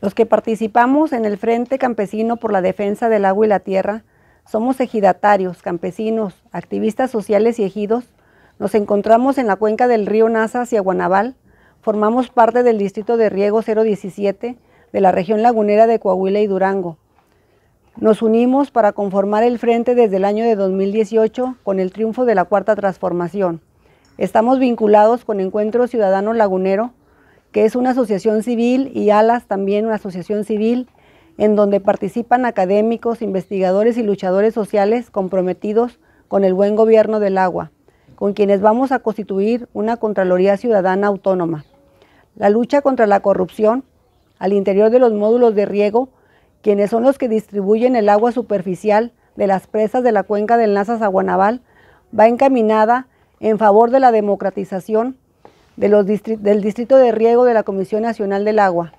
Los que participamos en el Frente Campesino por la Defensa del Agua y la Tierra somos ejidatarios, campesinos, activistas sociales y ejidos. Nos encontramos en la cuenca del río Nasa hacia Guanabal. Formamos parte del distrito de riego 017 de la región lagunera de Coahuila y Durango. Nos unimos para conformar el frente desde el año de 2018 con el triunfo de la Cuarta Transformación. Estamos vinculados con Encuentro Ciudadano Lagunero, que es una asociación civil, y ALAS también una asociación civil, en donde participan académicos, investigadores y luchadores sociales comprometidos con el buen gobierno del agua, con quienes vamos a constituir una Contraloría Ciudadana Autónoma. La lucha contra la corrupción al interior de los módulos de riego, quienes son los que distribuyen el agua superficial de las presas de la cuenca del Nazas a Guanabal, va encaminada en favor de la democratización del Distrito de Riego de la Comisión Nacional del Agua.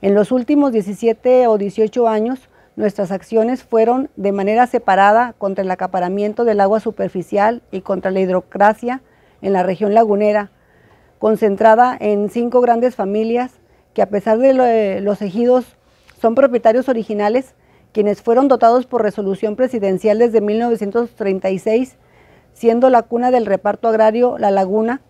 En los últimos 17 o 18 años, nuestras acciones fueron de manera separada contra el acaparamiento del agua superficial y contra la hidrocracia en la región lagunera, concentrada en cinco grandes familias que a pesar de, de los ejidos son propietarios originales, quienes fueron dotados por resolución presidencial desde 1936, siendo la cuna del reparto agrario La Laguna,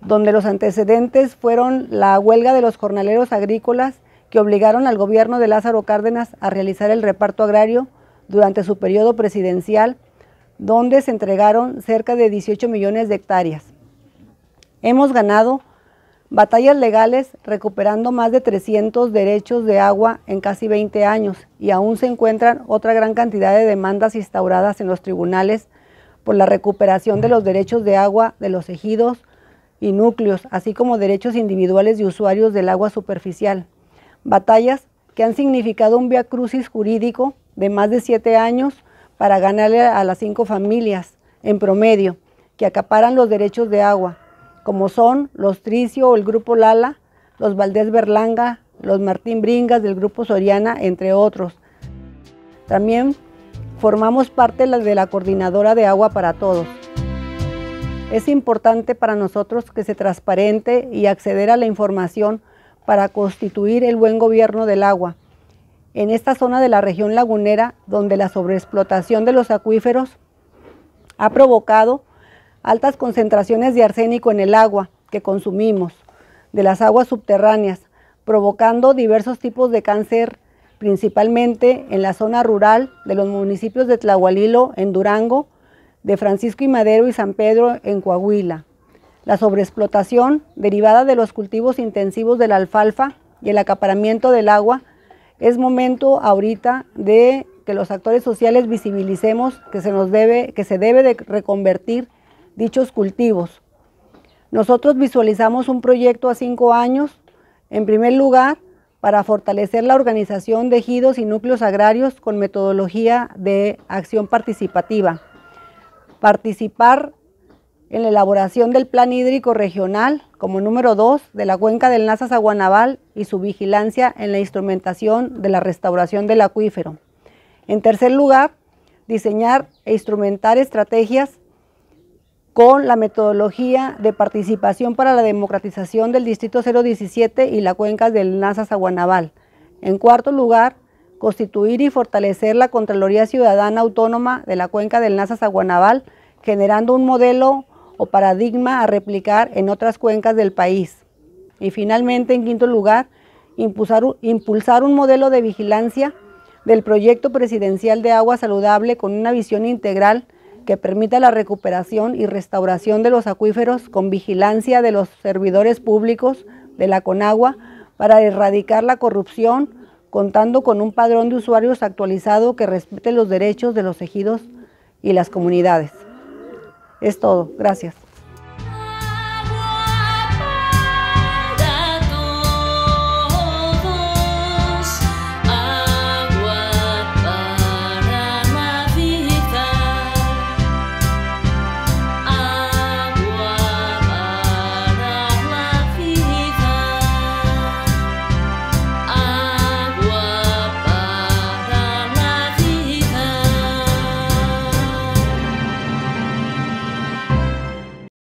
donde los antecedentes fueron la huelga de los jornaleros agrícolas que obligaron al gobierno de Lázaro Cárdenas a realizar el reparto agrario durante su periodo presidencial, donde se entregaron cerca de 18 millones de hectáreas. Hemos ganado batallas legales recuperando más de 300 derechos de agua en casi 20 años y aún se encuentran otra gran cantidad de demandas instauradas en los tribunales por la recuperación de los derechos de agua de los ejidos, y núcleos, así como derechos individuales de usuarios del agua superficial. Batallas que han significado un crucis jurídico de más de siete años para ganarle a las cinco familias, en promedio, que acaparan los derechos de agua, como son los Tricio o el Grupo Lala, los Valdés Berlanga, los Martín Bringas del Grupo Soriana, entre otros. También formamos parte de la Coordinadora de Agua para Todos. Es importante para nosotros que se transparente y acceder a la información para constituir el buen gobierno del agua. En esta zona de la región lagunera, donde la sobreexplotación de los acuíferos ha provocado altas concentraciones de arsénico en el agua que consumimos, de las aguas subterráneas, provocando diversos tipos de cáncer, principalmente en la zona rural de los municipios de Tlahualilo, en Durango, de Francisco y Madero y San Pedro en Coahuila. La sobreexplotación derivada de los cultivos intensivos de la alfalfa y el acaparamiento del agua es momento ahorita de que los actores sociales visibilicemos que se nos debe que se debe de reconvertir dichos cultivos. Nosotros visualizamos un proyecto a cinco años, en primer lugar, para fortalecer la organización de ejidos y núcleos agrarios con metodología de acción participativa participar en la elaboración del Plan Hídrico Regional como número 2 de la cuenca del Nazas Aguanaval y su vigilancia en la instrumentación de la restauración del acuífero. En tercer lugar, diseñar e instrumentar estrategias con la metodología de participación para la democratización del Distrito 017 y la cuenca del Nazas Aguanaval. En cuarto lugar, constituir y fortalecer la Contraloría Ciudadana Autónoma de la cuenca del Nazas-Aguanaval, generando un modelo o paradigma a replicar en otras cuencas del país. Y finalmente, en quinto lugar, impulsar, impulsar un modelo de vigilancia del proyecto presidencial de agua saludable con una visión integral que permita la recuperación y restauración de los acuíferos con vigilancia de los servidores públicos de la Conagua para erradicar la corrupción, contando con un padrón de usuarios actualizado que respete los derechos de los ejidos y las comunidades. Es todo. Gracias.